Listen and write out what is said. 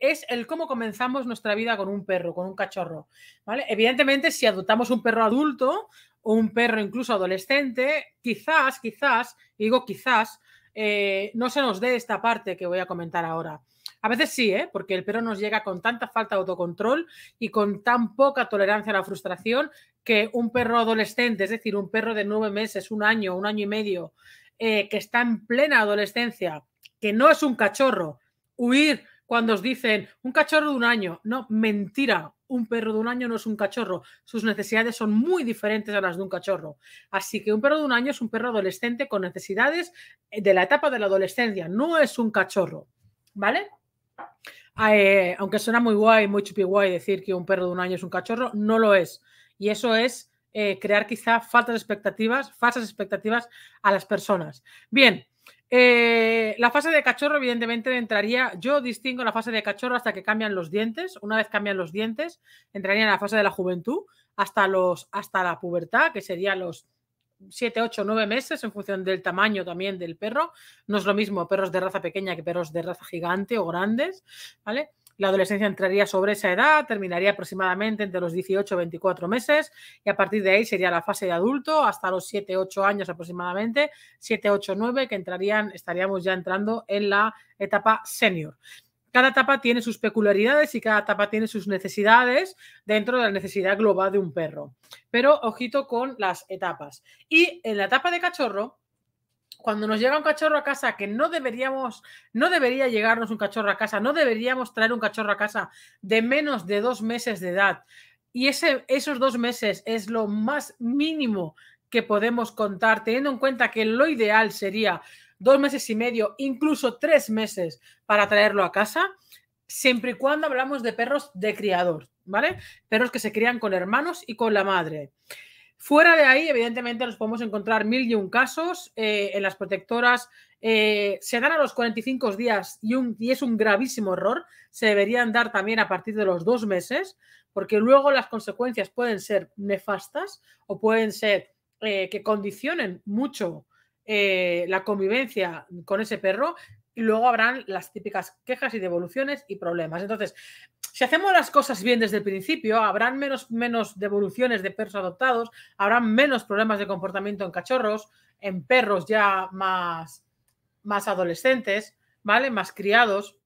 es el cómo comenzamos nuestra vida con un perro, con un cachorro. ¿vale? Evidentemente, si adoptamos un perro adulto o un perro incluso adolescente, quizás, quizás, digo quizás, eh, no se nos dé esta parte que voy a comentar ahora. A veces sí, ¿eh? porque el perro nos llega con tanta falta de autocontrol y con tan poca tolerancia a la frustración que un perro adolescente, es decir, un perro de nueve meses, un año, un año y medio, eh, que está en plena adolescencia, que no es un cachorro, huir cuando os dicen un cachorro de un año. No, mentira. Un perro de un año no es un cachorro. Sus necesidades son muy diferentes a las de un cachorro. Así que un perro de un año es un perro adolescente con necesidades eh, de la etapa de la adolescencia. No es un cachorro. ¿Vale? Ah, eh, aunque suena muy guay, muy chupi guay decir que un perro de un año es un cachorro, no lo es. Y eso es eh, crear quizá faltas expectativas, falsas expectativas a las personas. Bien, eh, la fase de cachorro, evidentemente, entraría. Yo distingo la fase de cachorro hasta que cambian los dientes. Una vez cambian los dientes, entraría en la fase de la juventud hasta, los, hasta la pubertad, que sería los 7, 8, 9 meses, en función del tamaño también del perro. No es lo mismo perros de raza pequeña que perros de raza gigante o grandes, ¿vale? La adolescencia entraría sobre esa edad, terminaría aproximadamente entre los 18 y 24 meses y a partir de ahí sería la fase de adulto hasta los 7, 8 años aproximadamente, 7, 8, 9 que entrarían, estaríamos ya entrando en la etapa senior cada etapa tiene sus peculiaridades y cada etapa tiene sus necesidades dentro de la necesidad global de un perro. Pero ojito con las etapas. Y en la etapa de cachorro, cuando nos llega un cachorro a casa, que no deberíamos, no debería llegarnos un cachorro a casa, no deberíamos traer un cachorro a casa de menos de dos meses de edad. Y ese, esos dos meses es lo más mínimo que podemos contar, teniendo en cuenta que lo ideal sería dos meses y medio, incluso tres meses para traerlo a casa, siempre y cuando hablamos de perros de criador, ¿vale? Perros que se crían con hermanos y con la madre. Fuera de ahí, evidentemente, nos podemos encontrar mil y un casos. Eh, en las protectoras eh, se dan a los 45 días y, es un gravísimo error. Se deberían dar también a partir de los dos meses, porque luego las consecuencias pueden ser nefastas o pueden ser eh, que condicionen mucho la convivencia con ese perro y luego habrán las típicas quejas y devoluciones y problemas. Entonces, si hacemos las cosas bien desde el principio, habrán menos, menos devoluciones de perros adoptados, habrán menos problemas de comportamiento en cachorros, en perros ya más, más adolescentes, ¿vale? Más criados.